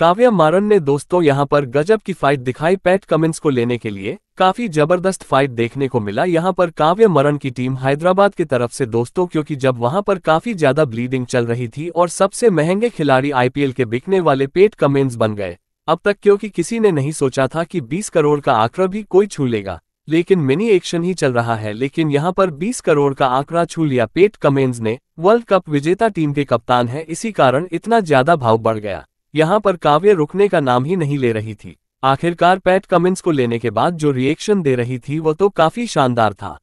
काव्या मारन ने दोस्तों यहां पर गजब की फाइट दिखाई पैट कमिंस को लेने के लिए काफी जबरदस्त फाइट देखने को मिला यहां पर काव्य मरण की टीम हैदराबाद की तरफ से दोस्तों क्योंकि जब वहां पर काफी ज्यादा ब्लीडिंग चल रही थी और सबसे महंगे खिलाड़ी आईपीएल के बिकने वाले पेट कमेंस बन गए अब तक क्योंकि किसी ने नहीं सोचा था कि 20 करोड़ का आंकड़ा भी कोई छू लेगा लेकिन मिनी एक्शन ही चल रहा है लेकिन यहाँ पर बीस करोड़ का आंकड़ा छू लिया पेट कमेंस ने वर्ल्ड कप विजेता टीम के कप्तान है इसी कारण इतना ज्यादा भाव बढ़ गया यहां पर काव्य रुकने का नाम ही नहीं ले रही थी आखिरकार पैट कमिंस को लेने के बाद जो रिएक्शन दे रही थी वह तो काफी शानदार था